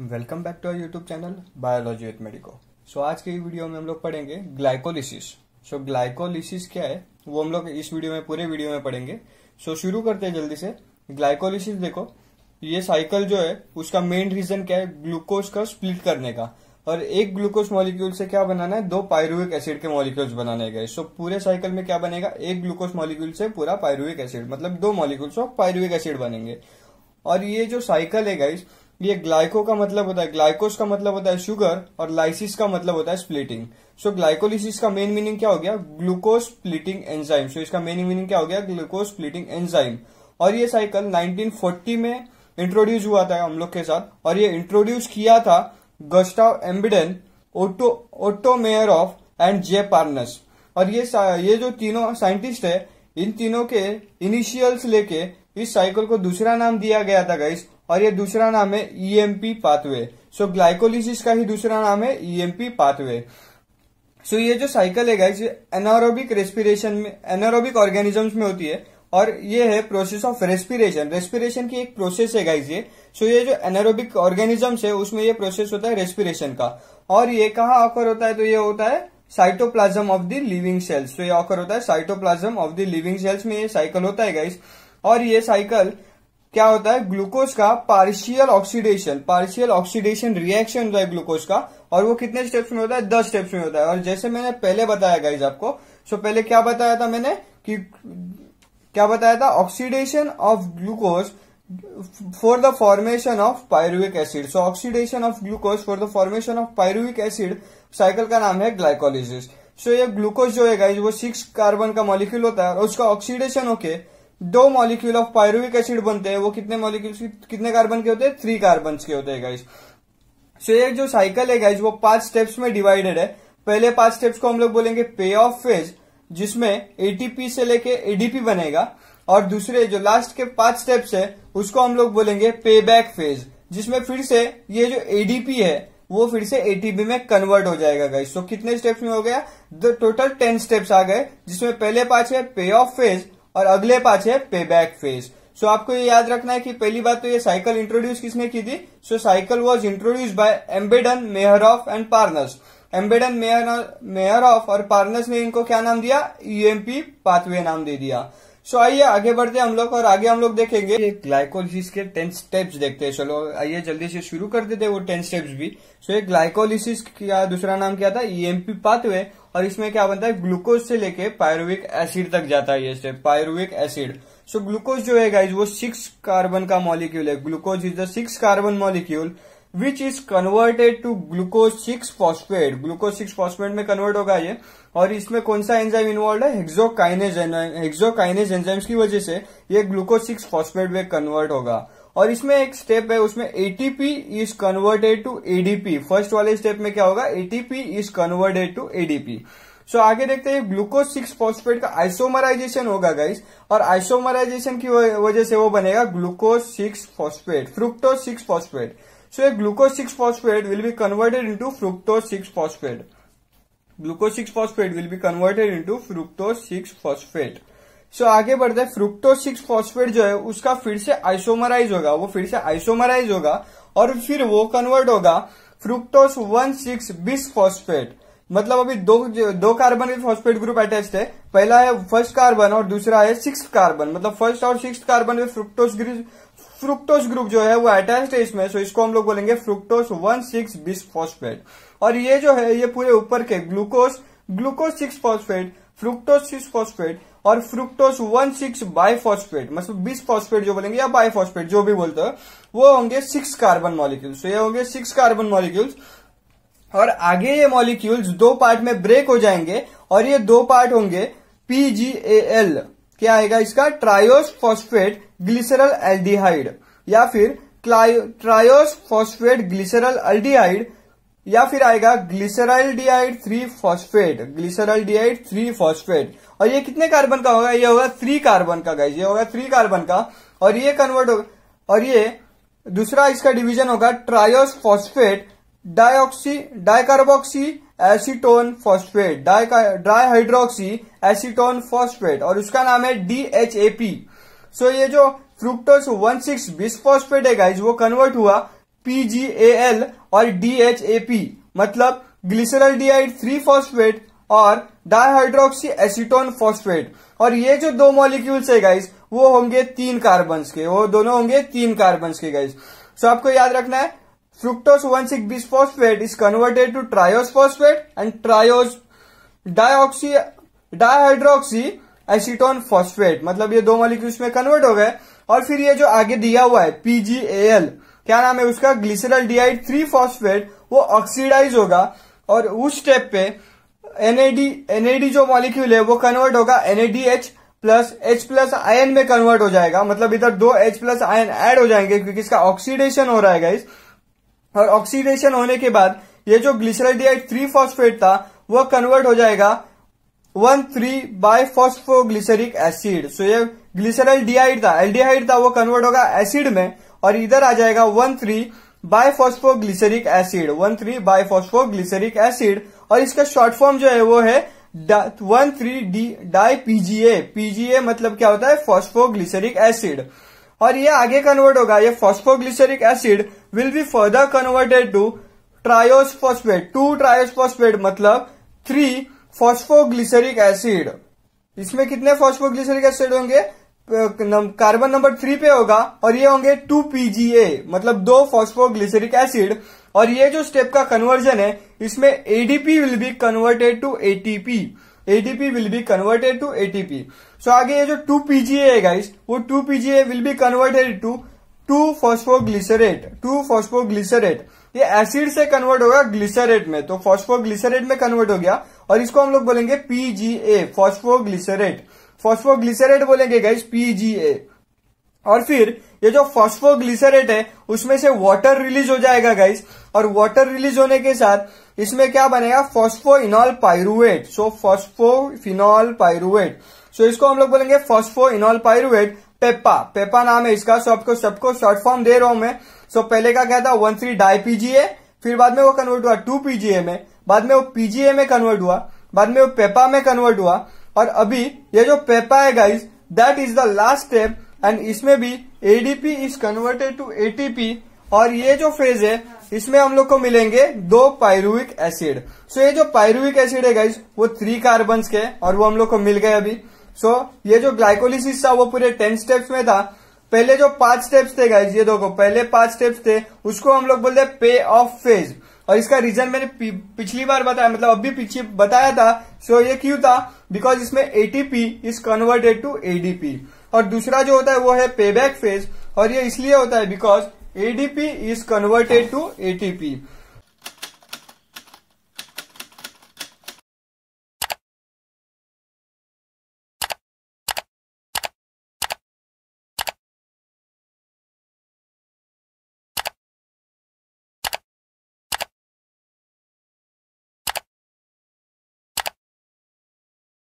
welcome back to our YouTube channel biology with medico so आज के video में हम लोग पढ़ेंगे ग्लाइकोलिसिस सो ग्लाइकोलिसिस क्या है वो हम लोग इस वीडियो में पूरे वीडियो में पढ़ेंगे सो so, शुरू करते हैं जल्दी से ग्लाइकोलिसिस देखो ये साइकिल जो है उसका मेन रीजन क्या है ग्लूकोज का स्प्लिट करने का और एक ग्लूकोज मॉलिक्यूल से क्या बनाना है दो पायरुविक एसिड के मॉलिक्यूल्स बनाने गए सो so, पूरे साइकिल में क्या बनेगा एक ग्लूकोज मॉलिक्यूल से पूरा पायरुविक एसिड मतलब दो मॉलिक्यूल्स ऑफ पायरुविक एसिड बनेंगे और ये जो साइकिल है गाइस ये ग्लाइको का मतलब होता है ग्लाइकोस का मतलब होता है शुगर और लाइसिस का मतलब होता है स्प्लिटिंग सो so, ग्लाइकोलिसिस का मेन मीनिंग क्या हो गया ग्लूकोज स्प्लिटिंग एंजाइम सो इसका मेन मीनिंग क्या हो गया ग्लूकोज स्प्लिटिंग एंजाइम और ये साइकिल 1940 में इंट्रोड्यूस हुआ था हम लोग के साथ और ये इंट्रोड्यूस किया था Gustav Embden Otto Otto Meyerhof and J Parnas और ये ये जो तीनों साइंटिस्ट है इन तीनों के इनिशियल्स लेके इस साइकिल को दूसरा नाम दिया गया था गाइस और ये दूसरा नाम है ईएमपी पाथवे सो ग्लाइकोलिसिस का ही दूसरा नाम है ईएमपी पाथवे सो ये जो साइकिल है गाइस एनारोबिक रेस्पिरेशन में एनारोबिक ऑर्गेनिजम्स में होती है और ये है प्रोसेस ऑफ रेस्पिरेशन रेस्पिरेशन की एक प्रोसेस है गाइज ये सो ये जो एनारोबिक ऑर्गेनिजम्स है उसमें ये प्रोसेस होता है रेस्पिरेशन का और ये कहा ऑकर होता है तो ये होता है cytoplasm of the living cells तो ये ऑकर होता है cytoplasm of the living cells में ये साइकिल होता है गाइज और ये साइकिल क्या होता है ग्लूकोज का partial oxidation partial oxidation reaction होता है ग्लूकोज का और वो कितने स्टेप्स में होता है दस स्टेप्स में होता है और जैसे मैंने पहले बताया गाइज आपको सो पहले क्या बताया था मैंने कि क्या बताया था oxidation of glucose for the formation of pyruvic acid so oxidation of glucose for the formation of pyruvic acid cycle का नाम है ग्लाइकोलिस सो so, ये ग्लूकोज जो है गाइज वो सिक्स कार्बन का मॉलिक्यूल होता है और उसका ऑक्सीडेशन होके okay, दो मॉलिक्यूल ऑफ पायरुविक एसिड बनते हैं वो कितने मॉलिक्यूल्स कितने कार्बन के होते हैं थ्री कार्बन के होते हैं गाइज सो ये जो साइकिल है गाइज वो पांच स्टेप्स में डिवाइडेड है पहले पांच स्टेप्स को हम लोग बोलेंगे पे ऑफ फेज जिसमें एटीपी से लेके एडीपी बनेगा और दूसरे जो लास्ट के पांच स्टेप्स है उसको हम लोग बोलेंगे पे बैक फेज जिसमें फिर से ये जो एडीपी है वो फिर से एटीपी में कन्वर्ट हो जाएगा गाइस तो कितने स्टेप्स में हो गया टोटल टेन स्टेप्स आ गए जिसमें पहले पांच है पे ऑफ फेज और अगले पांच है पे बैक फेज सो आपको ये याद रखना है कि पहली बात तो ये साइकिल इंट्रोड्यूस किसने की थी so cycle was introduce by Embden Meyerhof and Parnas Embden Meyer Meyerhof और पार्नस ने इनको क्या नाम दिया यूएमपी e पाथवे नाम दे दिया सो आइए आगे बढ़ते हैं हम लोग और आगे हम लोग देखेंगे ग्लाइकोलिसिस के टेन स्टेप्स देखते हैं चलो आइए जल्दी से शुरू कर देते वो टेन स्टेप्स भी सो ये ग्लाइकोलिसिस का दूसरा नाम क्या था ईएमपी e पाथवे और इसमें क्या बनता है ग्लूकोज से लेके पायरुविक एसिड तक जाता है ये step pyruvic acid so glucose जो है गाइज वो सिक्स कार्बन का मॉलिक्यूल है glucose is the six carbon molecule which is converted to glucose six phosphate glucose six phosphate में कन्वर्ट होगा ये और इसमें कौन सा एंजाइम इन्वॉल्व है हेक्सोकाइनेज हेक्सोकाइनेज एंजाइम्स की वजह से ये ग्लूकोज सिक्स फॉस्फेट में कन्वर्ट होगा और इसमें एक स्टेप है उसमें ATP is converted to ADP first वाले स्टेप में क्या होगा ATP is converted to ADP so so, आगे देखते हैं ग्लूकोज सिक्स फॉस्फेट का आइसोमराइजेशन होगा गाइस और आइसोमराइजेशन की वजह से वो बनेगा glucose six phosphate fructose six phosphate so a glucose six phosphate will be converted into fructose six phosphate glucose six phosphate will be converted into fructose six phosphate so आगे बढ़ते हैं fructose six phosphate जो है उसका फिर से आइसोमराइज होगा वो फिर से आइसोमराइज होगा और फिर वो कन्वर्ट होगा fructose one six bis phosphate मतलब अभी दो दो कार्बन के फॉस्फेट ग्रुप अटैच्ड है पहला है फर्स्ट कार्बन और दूसरा है सिक्स कार्बन मतलब फर्स्ट और सिक्स कार्बन में ग्रुप फ्रुक्टोस ग्रुप जो है वो अटैच्ड है इसमें सो इसको हम लोग बोलेंगे fructose one six bis phosphate और ये जो है ये पूरे ऊपर के glucose glucose six phosphate fructose six phosphate और फ्रुक्टोस वन सिक्स बायफॉस्फेट मतलब बीस फॉस्फेट जो बोलेंगे या बायफॉस्फेट जो भी बोलते हो वो होंगे सिक्स कार्बन मॉलिक्यूल्स तो ये होंगे सिक्स कार्बन मॉलिक्यूल्स और आगे ये मॉलिक्यूल्स दो पार्ट में ब्रेक हो जाएंगे और ये दो पार्ट होंगे पीजीएल क्या आएगा इसका ट्रायोस फॉस्फेट ग्लिसरल एल्डिहाइड या फिर ट्रायोस फॉस्फेट ग्लिसरल अल्डिहाइड या फिर आएगा glyceraldehyde three phosphate glyceraldehyde three phosphate और ये कितने कार्बन का होगा ये होगा थ्री कार्बन का गाइज ये होगा थ्री कार्बन का और ये कन्वर्ट होगा और ये दूसरा इसका डिवीजन होगा triose phosphate dioxy dicarboxy acetone phosphate dihydroxy acetone phosphate और उसका नाम है D H A P so ये जो फ्रुक्टोस वन सिक्स बिस्फॉस्फेट है गाइज वो कन्वर्ट हुआ पीजीएल और डीएचएपी मतलब ग्लिसरल डीआइड थ्री फॉस्फेट और डाइहाइड्रोक्सी एसिटोन फॉस्फेट और ये जो दो मॉलिक्यूल्स है गाइज वो होंगे तीन कार्बन के वो दोनों होंगे तीन कार्बन के गाइज सो so, आपको याद रखना है Fructose 1,6-bisphosphate is converted to triose phosphate and triose dioxy dihydroxy acetone phosphate matlab ye do molecules mein convert ho gaye aur fir ye jo aage diya hua hai pgal kya naam hai uska glyceraldehyde three phosphate वो oxidize होगा और उस step पे nad NAD जो molecule है वो convert होगा NADH plus H plus ion में कन्वर्ट हो जाएगा मतलब इधर दो एच प्लस आयन ऐड हो जाएंगे क्योंकि इसका ऑक्सीडेशन हो रहा है गाइस और ऑक्सीडेशन होने के बाद ये जो ग्लिसराइडाइड थ्री फॉस्फेट था वो कन्वर्ट हो जाएगा one three bi glyceric acid so ये ग्लिसराइल डीआइड था एल्डिहाइड था वो कन्वर्ट होगा एसिड में और इधर आ जाएगा one three bi glyceric acid one three bi phosphoglyceric acid और इसका शॉर्ट फॉर्म जो है वो है one three D di PGA PGA मतलब क्या होता है फॉस्फोग्लिसरिक एसिड और ये आगे कन्वर्ट होगा ये phosphoglyceric acid will be further converted to triose phosphate to triose phosphate मतलब थ्री फॉस्फोग्लिसरिक एसिड इसमें कितने फॉस्फोग्लिसरिक एसिड होंगे कार्बन नंबर थ्री पे होगा और ये होंगे टू पीजीए मतलब दो फॉस्फोग्लिसरिक एसिड और ये जो स्टेप का कन्वर्जन है इसमें ADP will be converted to ATP ATP will be converted to ATP so आगे ये जो टू पीजीए है गाइस वो two PGA will be converted to two phosphoglycerate two phosphoglycerate ये एसिड से कन्वर्ट होगा ग्लिसरेट में तो फॉस्फोग्लिसरेट में कन्वर्ट हो गया और इसको हम लोग बोलेंगे पीजीए फॉस्फोग्लिसरेट फॉस्फोग्लिसरेट बोलेंगे गाइस पीजीए और फिर ये जो फॉस्फोग्लिसरेट है उसमें से वाटर रिलीज हो जाएगा गाइस और वाटर रिलीज होने के साथ इसमें क्या बनेगा phosphoenol pyruvate so phosphophenol pyruvate so इसको हम लोग बोलेंगे फॉस्फोइनॉल पायरुवेट पेपा पेपा नाम है इसका सो आपको सबको शॉर्ट फॉर्म दे रहा हूं मैं सो पहले का क्या था वन थ्री डाई पीजीए फिर बाद में वो कन्वर्ट हुआ टू पीजीए में बाद में वो पीजीए में कन्वर्ट हुआ बाद में वो पेपा में कन्वर्ट हुआ और अभी ये जो पेपा है guys that is the last step and इसमें भी ADP is converted to ATP और ये जो फेज है इसमें हम लोग को मिलेंगे दो पायरुविक एसिड सो ये जो पायरुविक एसिड है गाइज वो थ्री कार्बन के और वो हम लोग को मिल गए अभी सो so, ये जो ग्लाइकोलिसिस था वो पूरे टेन स्टेप्स में था पहले जो पांच स्टेप्स थे गाइज ये देखो पहले पांच स्टेप्स थे उसको हम लोग बोलते पे ऑफ फेज और इसका रीजन मैंने पिछली बार बताया मतलब अभी पीछे बताया था सो so ये क्यों था बिकॉज इसमें ATP is converted to ADP और दूसरा जो होता है वो है पेबैक फेज और ये इसलिए होता है because ADP is converted to ATP